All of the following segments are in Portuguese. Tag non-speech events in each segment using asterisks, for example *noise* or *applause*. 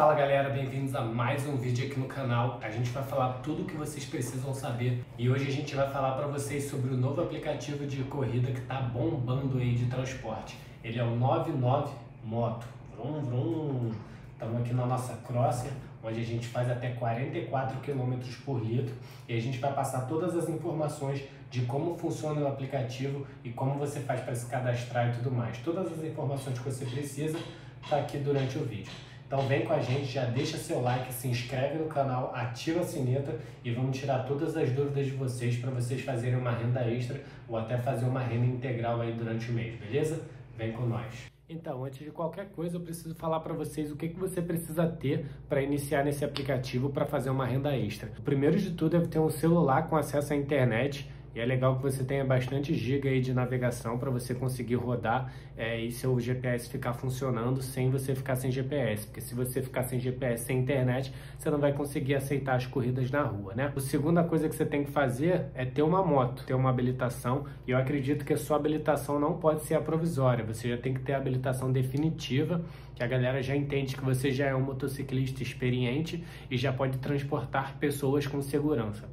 Fala galera, bem-vindos a mais um vídeo aqui no canal. A gente vai falar tudo o que vocês precisam saber e hoje a gente vai falar para vocês sobre o novo aplicativo de corrida que está bombando aí de transporte. Ele é o 99 Moto. Vrum, vrum. Estamos aqui na nossa Crosser, onde a gente faz até 44 km por litro e a gente vai passar todas as informações de como funciona o aplicativo e como você faz para se cadastrar e tudo mais. Todas as informações que você precisa está aqui durante o vídeo. Então vem com a gente, já deixa seu like, se inscreve no canal, ativa a sineta e vamos tirar todas as dúvidas de vocês para vocês fazerem uma renda extra ou até fazer uma renda integral aí durante o mês, beleza? Vem com nós. Então, antes de qualquer coisa, eu preciso falar para vocês o que, que você precisa ter para iniciar nesse aplicativo para fazer uma renda extra. O primeiro de tudo é ter um celular com acesso à internet e é legal que você tenha bastante giga aí de navegação para você conseguir rodar é, e seu GPS ficar funcionando sem você ficar sem GPS. Porque se você ficar sem GPS, sem internet, você não vai conseguir aceitar as corridas na rua, né? A segunda coisa que você tem que fazer é ter uma moto, ter uma habilitação. E eu acredito que a sua habilitação não pode ser a provisória. Você já tem que ter a habilitação definitiva, que a galera já entende que você já é um motociclista experiente e já pode transportar pessoas com segurança.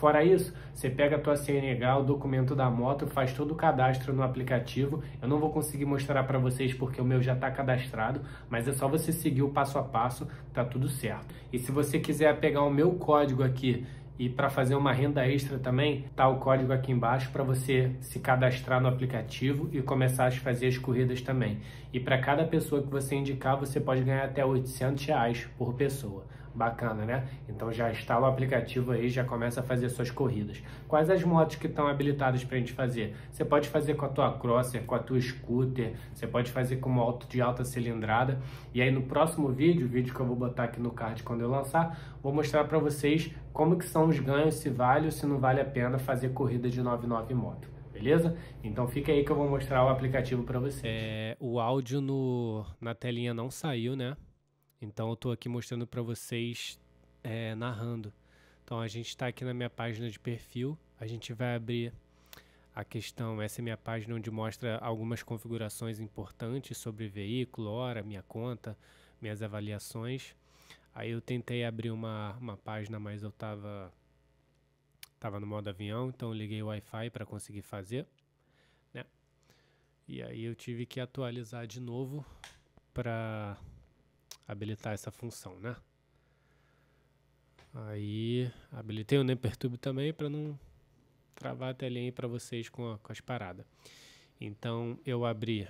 Fora isso, você pega a tua CNH, o documento da moto, faz todo o cadastro no aplicativo. Eu não vou conseguir mostrar para vocês porque o meu já está cadastrado, mas é só você seguir o passo a passo, tá tudo certo. E se você quiser pegar o meu código aqui e para fazer uma renda extra também, tá o código aqui embaixo para você se cadastrar no aplicativo e começar a fazer as corridas também. E para cada pessoa que você indicar, você pode ganhar até 800 reais por pessoa. Bacana, né? Então já instala o aplicativo aí, já começa a fazer suas corridas. Quais as motos que estão habilitadas para a gente fazer? Você pode fazer com a tua Crosser, com a tua Scooter, você pode fazer com uma moto de alta cilindrada. E aí no próximo vídeo, vídeo que eu vou botar aqui no card quando eu lançar, vou mostrar para vocês como que são os ganhos, se vale ou se não vale a pena fazer corrida de 99 moto. Beleza? Então fica aí que eu vou mostrar o aplicativo para vocês. É, o áudio no, na telinha não saiu, né? Então eu estou aqui mostrando para vocês é, narrando. Então a gente está aqui na minha página de perfil, a gente vai abrir a questão, essa é minha página onde mostra algumas configurações importantes sobre veículo, hora, minha conta, minhas avaliações. Aí eu tentei abrir uma, uma página, mas eu estava tava no modo avião, então liguei o Wi-Fi para conseguir fazer. Né? E aí eu tive que atualizar de novo para habilitar essa função, né? Aí habilitei o NemPerturb também para não travar a telinha para vocês com, a, com as paradas. Então eu abri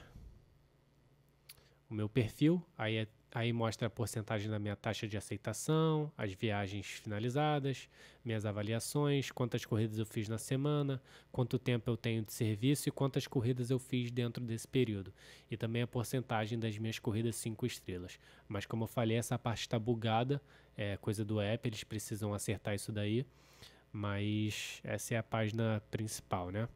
o meu perfil, aí é Aí mostra a porcentagem da minha taxa de aceitação, as viagens finalizadas, minhas avaliações, quantas corridas eu fiz na semana, quanto tempo eu tenho de serviço e quantas corridas eu fiz dentro desse período. E também a porcentagem das minhas corridas 5 estrelas. Mas como eu falei, essa parte está bugada, é coisa do app, eles precisam acertar isso daí. Mas essa é a página principal, né?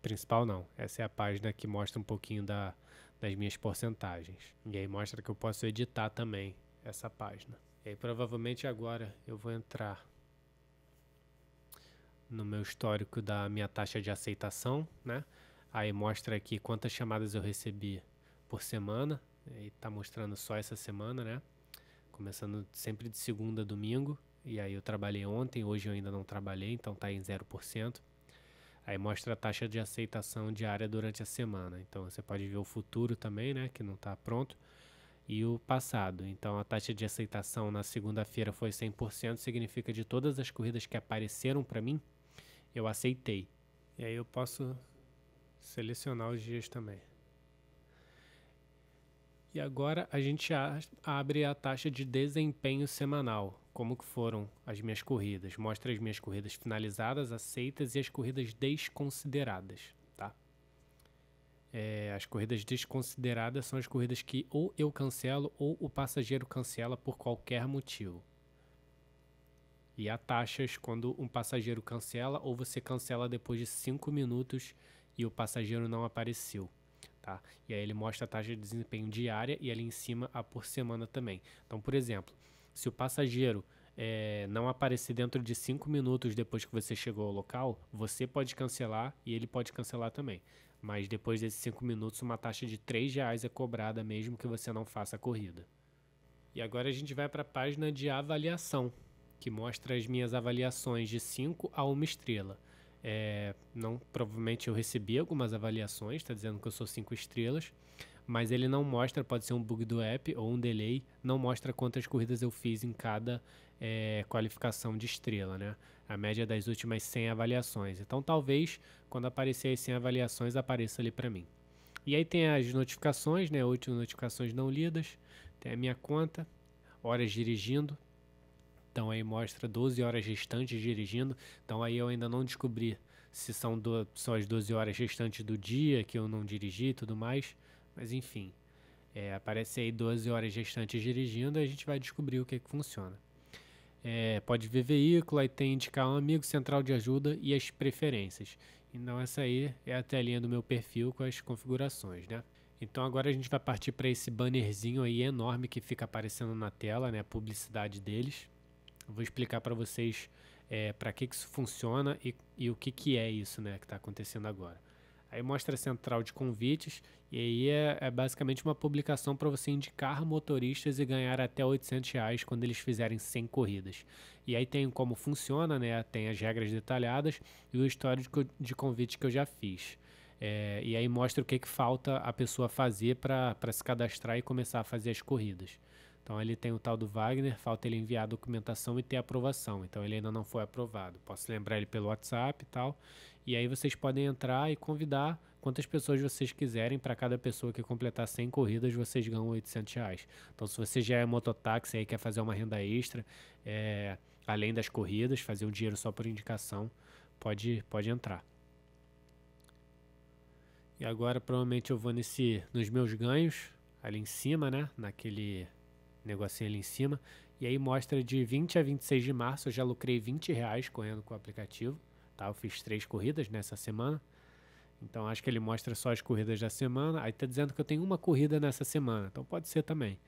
Principal não, essa é a página que mostra um pouquinho da das minhas porcentagens. E aí mostra que eu posso editar também essa página. E aí provavelmente agora eu vou entrar no meu histórico da minha taxa de aceitação, né? Aí mostra aqui quantas chamadas eu recebi por semana. E tá mostrando só essa semana, né? Começando sempre de segunda a domingo. E aí eu trabalhei ontem, hoje eu ainda não trabalhei, então tá em 0%. Aí mostra a taxa de aceitação diária durante a semana. Então você pode ver o futuro também, né, que não está pronto, e o passado. Então a taxa de aceitação na segunda-feira foi 100%, significa de todas as corridas que apareceram para mim, eu aceitei. E aí eu posso selecionar os dias também. E agora a gente abre a taxa de desempenho semanal. Como que foram as minhas corridas? Mostra as minhas corridas finalizadas, aceitas e as corridas desconsideradas, tá? É, as corridas desconsideradas são as corridas que ou eu cancelo ou o passageiro cancela por qualquer motivo. E há taxas quando um passageiro cancela ou você cancela depois de 5 minutos e o passageiro não apareceu tá? E aí ele mostra a taxa de desempenho diária e ali em cima a por semana também. Então, por exemplo, se o passageiro é, não aparecer dentro de 5 minutos depois que você chegou ao local, você pode cancelar e ele pode cancelar também. Mas depois desses 5 minutos, uma taxa de 3 reais é cobrada mesmo que você não faça a corrida. E agora a gente vai para a página de avaliação, que mostra as minhas avaliações de 5 a 1 estrela. É, não, provavelmente eu recebi algumas avaliações, está dizendo que eu sou cinco estrelas, mas ele não mostra, pode ser um bug do app ou um delay, não mostra quantas corridas eu fiz em cada é, qualificação de estrela, né? A média das últimas 100 avaliações. Então talvez quando aparecer as 100 avaliações apareça ali para mim. E aí tem as notificações, né? últimas notificações não lidas, tem a minha conta, horas dirigindo, então aí mostra 12 horas restantes dirigindo. Então aí eu ainda não descobri se são, do, são as 12 horas restantes do dia que eu não dirigi e tudo mais. Mas enfim, é, aparece aí 12 horas restantes dirigindo e a gente vai descobrir o que, que funciona. É, pode ver veículo, aí tem indicar um amigo, central de ajuda e as preferências. Então essa aí é a telinha do meu perfil com as configurações, né? Então agora a gente vai partir para esse bannerzinho aí enorme que fica aparecendo na tela, né? A publicidade deles. Vou explicar para vocês é, para que, que isso funciona e, e o que, que é isso né, que está acontecendo agora. Aí mostra a central de convites e aí é, é basicamente uma publicação para você indicar motoristas e ganhar até 800 reais quando eles fizerem 100 corridas. E aí tem como funciona, né? Tem as regras detalhadas e o histórico de convite que eu já fiz. É, e aí mostra o que, que falta a pessoa fazer para se cadastrar e começar a fazer as corridas. Então ele tem o tal do Wagner, falta ele enviar a documentação e ter aprovação. Então ele ainda não foi aprovado. Posso lembrar ele pelo WhatsApp e tal. E aí vocês podem entrar e convidar quantas pessoas vocês quiserem. Para cada pessoa que completar 100 corridas, vocês ganham 800 reais. Então se você já é mototáxi e quer fazer uma renda extra, é, além das corridas, fazer um dinheiro só por indicação, pode, pode entrar. E agora provavelmente eu vou nesse nos meus ganhos, ali em cima, né? Naquele negocinho ali em cima. E aí mostra de 20 a 26 de março, eu já lucrei 20 reais correndo com o aplicativo. Tá? Eu fiz três corridas nessa semana. Então acho que ele mostra só as corridas da semana. Aí tá dizendo que eu tenho uma corrida nessa semana. Então pode ser também.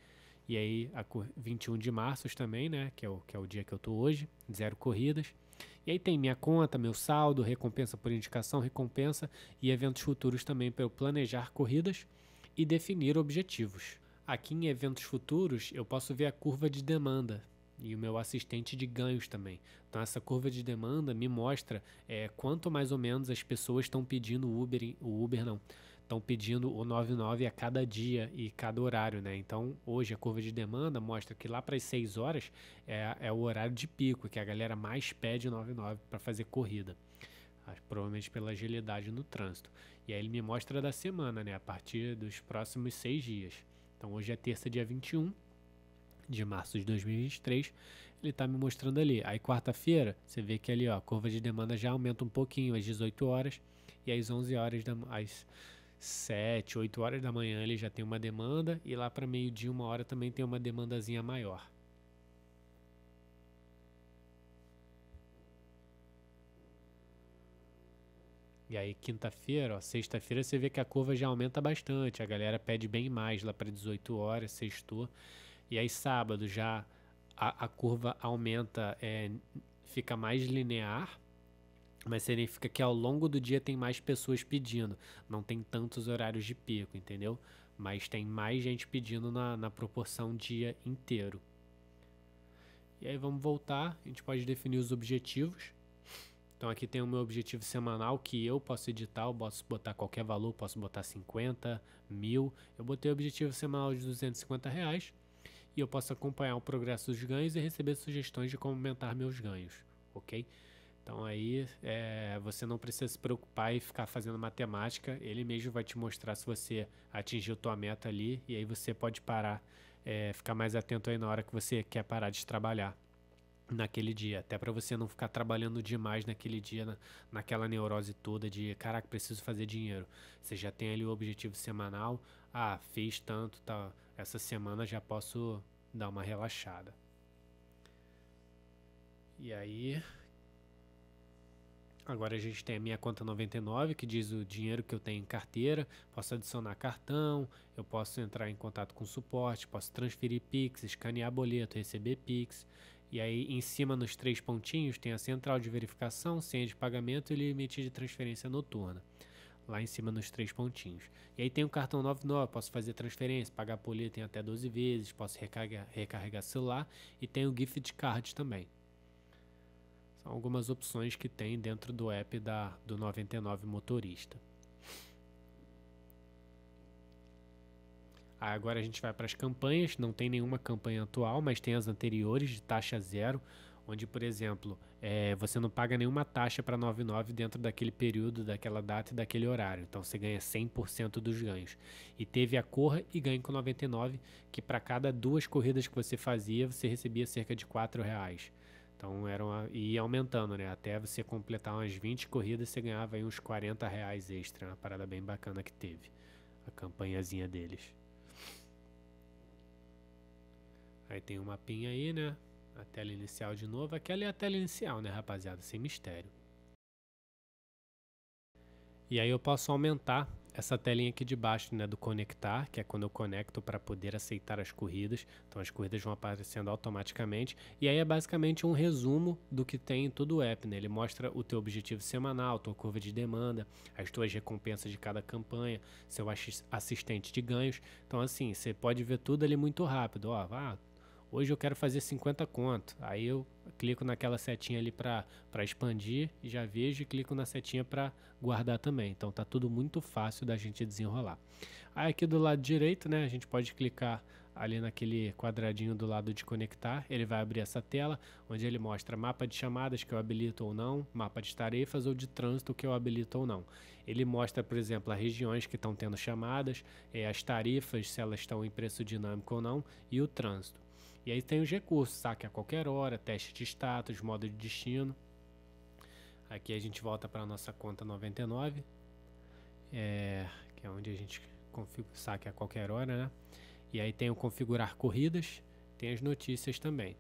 E aí, a 21 de março também, né? Que é, o, que é o dia que eu tô hoje, zero corridas. E aí tem minha conta, meu saldo, recompensa por indicação, recompensa e eventos futuros também para eu planejar corridas e definir objetivos. Aqui em eventos futuros, eu posso ver a curva de demanda e o meu assistente de ganhos também. Então, essa curva de demanda me mostra é, quanto mais ou menos as pessoas estão pedindo o Uber, o Uber não, estão pedindo o 99 a cada dia e cada horário, né? Então, hoje a curva de demanda mostra que lá para as 6 horas é, é o horário de pico, que a galera mais pede o 99 para fazer corrida ah, provavelmente pela agilidade no trânsito. E aí ele me mostra da semana, né, a partir dos próximos seis dias. Então hoje é terça, dia 21 de março de 2023, ele está me mostrando ali. Aí quarta-feira, você vê que ali, ó, a curva de demanda já aumenta um pouquinho às 18 horas e às 11 horas da às 7, 8 horas da manhã ele já tem uma demanda e lá para meio-dia, uma hora também tem uma demandazinha maior. E aí, quinta-feira, ó, sexta-feira, você vê que a curva já aumenta bastante. A galera pede bem mais lá para 18 horas, sexto. E aí, sábado, já a, a curva aumenta, é, fica mais linear. Mas significa que ao longo do dia tem mais pessoas pedindo. Não tem tantos horários de pico, entendeu? Mas tem mais gente pedindo na, na proporção dia inteiro. E aí vamos voltar, a gente pode definir os objetivos. Então aqui tem o meu objetivo semanal que eu posso editar, eu posso botar qualquer valor, posso botar 50, mil. Eu botei o objetivo semanal de 250 reais e eu posso acompanhar o progresso dos ganhos e receber sugestões de como aumentar meus ganhos, ok? Então aí é, você não precisa se preocupar e ficar fazendo matemática, ele mesmo vai te mostrar se você atingiu tua meta ali e aí você pode parar, é, ficar mais atento aí na hora que você quer parar de trabalhar naquele dia, até para você não ficar trabalhando demais naquele dia, na, naquela neurose toda de, caraca, preciso fazer dinheiro. Você já tem ali o objetivo semanal, ah, fiz tanto, tá, essa semana já posso dar uma relaxada. E aí, Agora a gente tem a minha conta 99, que diz o dinheiro que eu tenho em carteira. Posso adicionar cartão, eu posso entrar em contato com suporte, posso transferir Pix, escanear boleto, receber Pix. E aí, em cima, nos três pontinhos, tem a central de verificação, senha de pagamento e limite de transferência noturna. Lá em cima, nos três pontinhos. E aí tem o cartão 99, posso fazer transferência, pagar boleto em até 12 vezes, posso recarregar, recarregar celular e tem o gift card também. São algumas opções que tem dentro do app da, do 99 Motorista. Agora a gente vai para as campanhas, não tem nenhuma campanha atual, mas tem as anteriores de taxa zero, onde, por exemplo, é, você não paga nenhuma taxa para 99 dentro daquele período, daquela data e daquele horário. Então você ganha 100% dos ganhos. E teve a Corra e ganho com 99, que para cada duas corridas que você fazia, você recebia cerca de 4 reais. Então era uma, e ia aumentando, né? Até você completar umas 20 corridas, você ganhava aí uns 40 reais extra. Uma parada bem bacana que teve. A campanhazinha deles. Aí tem um mapinha aí, né? A tela inicial de novo. Aquela é a tela inicial, né, rapaziada? Sem mistério. E aí eu posso aumentar essa telinha aqui de baixo, né, do conectar, que é quando eu conecto para poder aceitar as corridas. Então as corridas vão aparecendo automaticamente. E aí é basicamente um resumo do que tem em todo o app, né? Ele mostra o teu objetivo semanal, tua curva de demanda, as tuas recompensas de cada campanha, seu assistente de ganhos. Então assim, você pode ver tudo ali muito rápido. Ó, ah, hoje eu quero fazer 50 conto. Aí eu clico naquela setinha ali para expandir, e já vejo e clico na setinha para guardar também. Então tá tudo muito fácil da gente desenrolar. Aí aqui do lado direito, né, a gente pode clicar ali naquele quadradinho do lado de conectar, ele vai abrir essa tela onde ele mostra mapa de chamadas que eu habilito ou não, mapa de tarefas ou de trânsito que eu habilito ou não. Ele mostra, por exemplo, as regiões que estão tendo chamadas, eh, as tarifas, se elas estão em preço dinâmico ou não, e o trânsito. E aí tem os recursos, saque a qualquer hora, teste de status, modo de destino. Aqui a gente volta para a nossa conta 99, é, que é onde a gente configura, saque a qualquer hora, né? E aí tem o configurar corridas, tem as notícias também.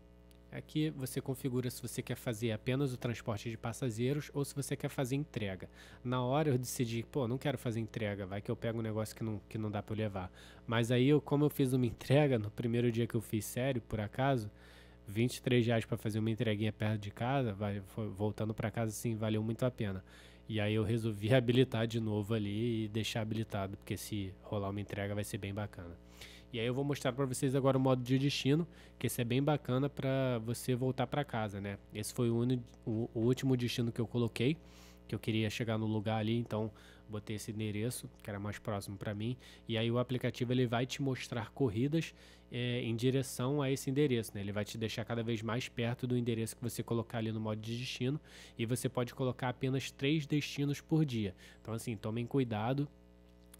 Aqui você configura se você quer fazer apenas o transporte de passageiros ou se você quer fazer entrega. Na hora eu decidi, pô, não quero fazer entrega, vai que eu pego um negócio que não, que não dá para eu levar. Mas aí, eu, como eu fiz uma *laughs* entrega no primeiro dia que eu fiz sério, por acaso, 23 reais para fazer uma entreguinha perto de casa, vai, voltando para casa, sim, valeu muito a pena. E aí eu resolvi *laughs* habilitar de novo ali e deixar habilitado, porque se rolar uma entrega vai ser bem bacana. E aí eu vou mostrar para vocês agora o modo de destino, que esse é bem bacana para você voltar para casa, né? Esse foi o, o último destino que eu coloquei, que eu queria chegar no lugar ali, então botei esse endereço que era mais próximo para mim e aí o aplicativo ele vai te mostrar corridas é, em direção a esse endereço né? ele vai te deixar cada vez mais perto do endereço que você colocar ali no modo de destino e você pode colocar apenas três destinos por dia então assim tomem cuidado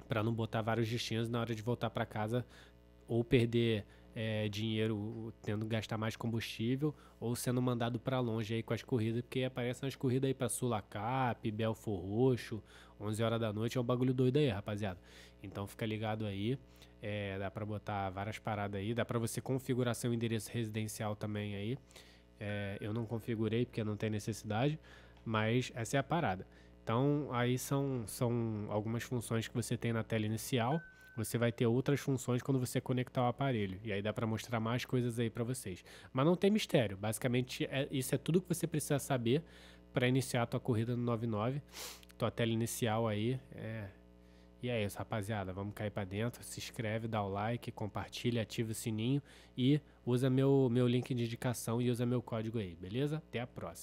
para não botar vários destinos na hora de voltar para casa ou perder é, dinheiro tendo que gastar mais combustível ou sendo mandado para longe aí com as corridas, porque aparecem as corridas aí para Sulacap, Belfor Roxo, 11 horas da noite, é um bagulho doido aí, rapaziada. Então fica ligado aí, é, dá para botar várias paradas aí, dá para você configurar seu endereço residencial também aí. É, eu não configurei porque não tem necessidade, mas essa é a parada. Então aí são, são algumas funções que você tem na tela inicial você vai ter outras funções quando você conectar o aparelho. E aí dá para mostrar mais coisas aí para vocês. Mas não tem mistério. Basicamente, é, isso é tudo que você precisa saber para iniciar a tua corrida no 99. Tua tela inicial aí é... E é isso, rapaziada. Vamos cair para dentro. Se inscreve, dá o like, compartilha, ativa o sininho e usa meu, meu link de indicação e usa meu código aí, beleza? Até a próxima.